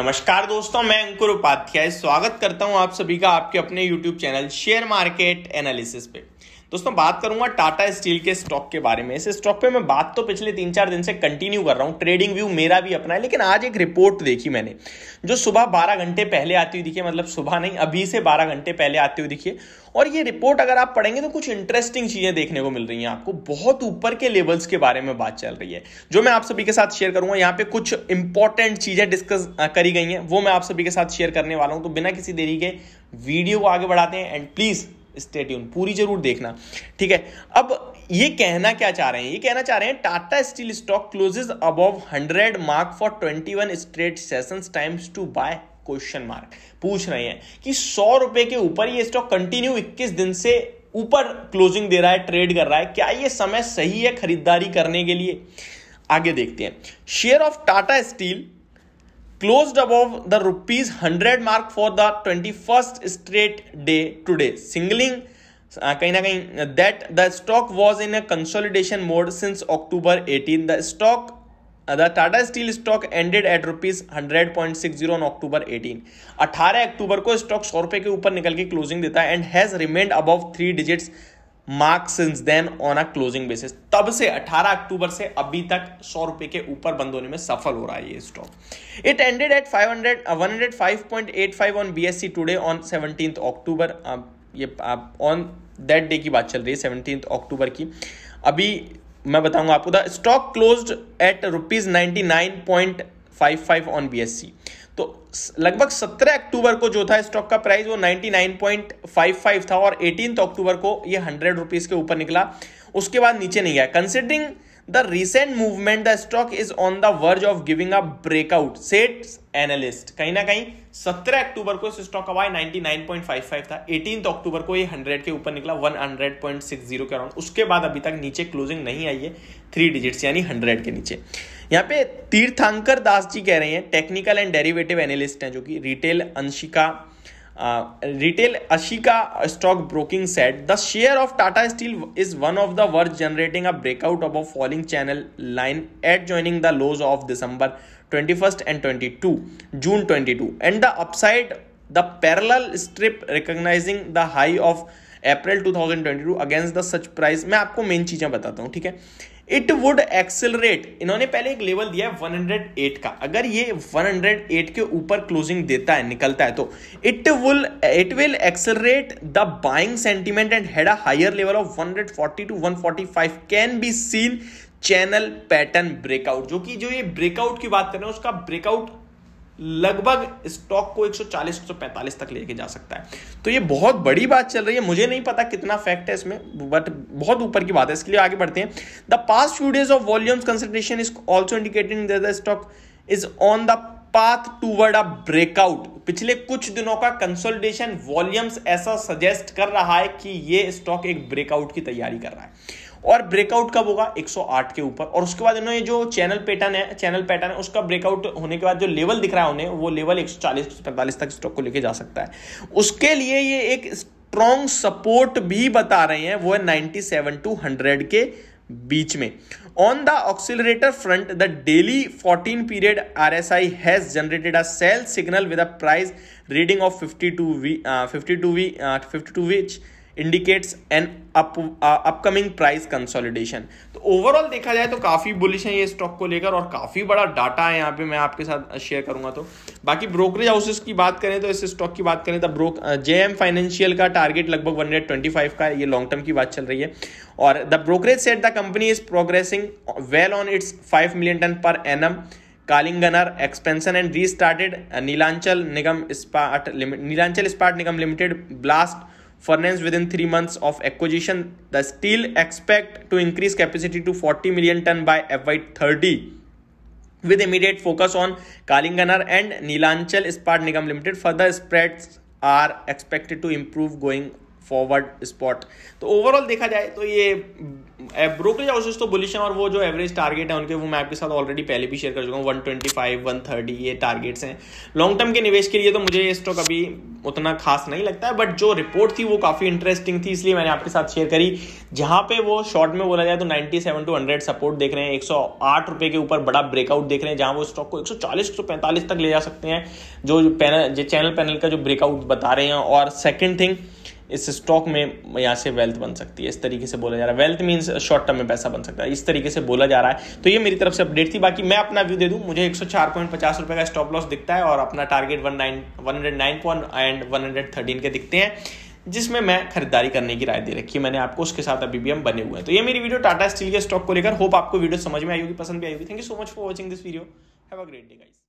नमस्कार दोस्तों मैं अंकुर उपाध्याय स्वागत करता हूं आप सभी का आपके अपने YouTube channel share market analysis पे दोस्तों बात करूंगा टाटा स्टील के स्टॉक के बारे में इस स्टॉक पे मैं बात तो पिछले तीन चार दिन से कंटिन्यू कर रहा हूं ट्रेडिंग व्यू मेरा भी अपना है लेकिन आज एक रिपोर्ट देखी मैंने जो सुबह बारह घंटे पहले आती हुई दिखी मतलब सुबह नहीं अभी से बारह घंटे पहले आती हुई दिखी और ये रिपोर्ट अगर आप पढ़ेंगे तो कुछ इंटरेस्टिंग चीजें देखने को मिल रही हैं आपको बहुत ऊपर के लेवल्स के बारे में बात चल रही है जो मैं आप सभी के साथ शेयर करूंगा यहाँ पे कुछ इंपॉर्टेंट चीजें डिस्कस करी गई हैं वो मैं आप सभी के साथ शेयर करने वाला हूं तो बिना किसी देरी के वीडियो को आगे बढ़ाते हैं एंड प्लीज स्टेट्यून पूरी जरूर देखना ठीक है अब ये कहना क्या चाह रहे हैं ये कहना चाह रहे हैं Tata Steel stock closes above hundred mark for twenty one straight session times two by question mark पूछ रहे हैं कि सौ रुपए के ऊपर ये स्टॉक कंटिन्यू इक्कीस दिन से ऊपर क्लोजिंग दे रहा है ट्रेड कर रहा है क्या ये समय सही है खरीदारी करने के लिए आगे देखते हैं share of Tata Steel closed above the rupees 100 mark for the 21st straight day today singling कहीं ना कहीं that the stock was in a consolidation mode since October eighteen the stock the Tata Steel stock ended at rupees hundred point six zero October eighteen अठारह अक्टूबर को stock सौ रुपए के ऊपर निकल के क्लोजिंग देता है and has remained above three digits mark since then on a closing basis तब से 18 अक्टूबर से अभी तक सौ रुपए के ऊपर बंद होने में सफल हो रहा है ये stock it ended at 500 105.85 on BSE today on seventeen October ये ऑन दैट डे की बात चल रही है सेवनटीन अक्टूबर की अभी मैं बताऊंगा आपको the stock closed at rupees ninety nine point five five on B S E तो लगभग 17 अक्टूबर को जो था स्टॉक का प्राइस वो 99.55 था और 18 अक्टूबर को ये हंड्रेड रुपीज के ऊपर निकला उसके बाद नीचे नहीं गया considering the recent movement the stock is on the verge of giving a breakout said analyst कहीं ना कहीं 17 अक्टूबर को इस स्टॉक का वाई 99.55 था 18 अक्टूबर को ये 100 के ऊपर निकला 100.60 के अराउंड उसके बाद अभी तक नीचे क्लोजिंग नहीं आई है थ्री डिजिट्स यानी 100 के नीचे यहाँ पे तीर्थांकर दास जी कह रहे हैं टेक्निकल एंड डेरिवेटिव एनालिस्ट हैं जो कि retail Anshika retail Ashika stock broking said the share of Tata Steel is one of the word generating a breakout of falling channel line at joining the lows of December twenty first and twenty two June twenty two and the upside the parallel strip recognising the high of April two thousand twenty two against the such price मैं आपको main चीज़ें बताता हूँ ठीक है it would accelerate इन्होंने पहले एक लेवल दिया है 108 का अगर ये 108 के ऊपर क्लोजिंग देता है निकलता है तो it will it will accelerate the buying sentiment and had a higher level of 140 to 145 can be seen channel pattern breakout जो कि जो ये ब्रेकआउट की बात कर रहे हैं उसका ब्रेकआउट लगभग स्टॉक को 140 145 तक लेके जा सकता है तो ये बहुत बड़ी बात चल रही है मुझे नहीं पता कितना फैक्ट है इसमें बट बहुत ऊपर की बात है इसके लिए आगे बढ़ते हैं the past few days of volumes concentration is also indicated in the stock is on the path toward a breakout पिछले कुछ दिनों का कंसोलिडेशन वॉल्यूम्स ऐसा सजेस्ट कर रहा है कि ये स्टॉक एक ब्रेकआउट की तैयारी कर रहा है और ब्रेकआउट कब होगा 108 के ऊपर और उसके बाद इन्होंने जो चैनल पैटर्न है चैनल पैटर्न है उसका ब्रेकआउट होने के बाद जो लेवल दिख रहा है उन्हें वो लेवल 140 145 तक स्टॉक को लेके जा सकता है उसके लिए ये एक स्ट्रॉन्ग सपोर्ट भी बता रहे हैं वो है नाइनटी टू हंड्रेड के बीच में on the oscillator front the daily 14 period R S I has generated a sell signal with a price reading of 52 we fifty two we 52 which indicates an upcoming price consolidation तो overall देखा जाए तो काफ़ी bullish है ये stock को लेकर और काफ़ी बड़ा डाटा है यहाँ पे मैं आपके साथ शेयर uh, करूंगा तो बाकी ब्रोकरेज हाउसेस की बात करें तो इस स्टॉक की बात करें तो ब्रोक जे एम फाइनेंशियल का टारगेट लगभग 125 का ये लॉन्ग टर्म की बात चल रही है और the brokerage said the company is progressing well on its five million ton per annum Kalinganagar expansion and restarted Neelachal Nigam Ispat limit Neelachal Ispat Nigam limited blast furnace within 3 months of acquisition. The steel expect to increase capacity to 40 million ton by FY30 with immediate focus on Kalinganar and Nilanchal Ispat Nigam Limited. Further spreads are expected to improve going forward. Spot. So overall, देखा जाए तो ये brokerage houses तो बुलिशन और वो जो average target है उनके वो मैं आपके साथ ऑलरेडी पहले भी शेयर कर चुका हूँ one twenty five one thirty ये टारगेट्स हैं लॉन्ग टर्म के निवेश के लिए तो मुझे ये स्टॉक अभी उतना खास नहीं लगता है बट जो रिपोर्ट थी वो काफ़ी इंटरेस्टिंग थी इसलिए मैंने आपके साथ शेयर करी जहां पे वो शॉर्ट में बोला जाए तो 97 टू हंड्रेड सपोर्ट देख रहे हैं आठ रुपए के ऊपर बड़ा ब्रेकआउट देख रहे हैं जहां वो स्टॉक को 140 टू पैंतालीस तक ले जा सकते हैं जो पैनल चैनल पैनल का जो ब्रेकआउट बता रहे हैं और सेकेंड थिंग इस स्टॉक में यहाँ से वेल्थ बन सकती है इस तरीके से बोला जा रहा है वेल्थ मीन्स शॉर्ट टर्म में पैसा बन सकता है इस तरीके से बोला जा रहा है तो ये मेरी तरफ से अपडेट थी बाकी मैं अपना व्यू दे दूँ मुझे एक रुपए का स्टॉप लॉस दिखता है और अपना target one nine one and one के दिखते हैं जिसमें मैं खरीदारी करने की राय दे रखी है मैंने आपको उसके साथ अभी भी हम बने हुए हैं तो ये मेरी वीडियो टाटा स्टील के स्टॉक को लेकर होप आपको वीडियो समझ में आई होगी पसंद भी आई होगी thank you so much for watching this video have a great day guys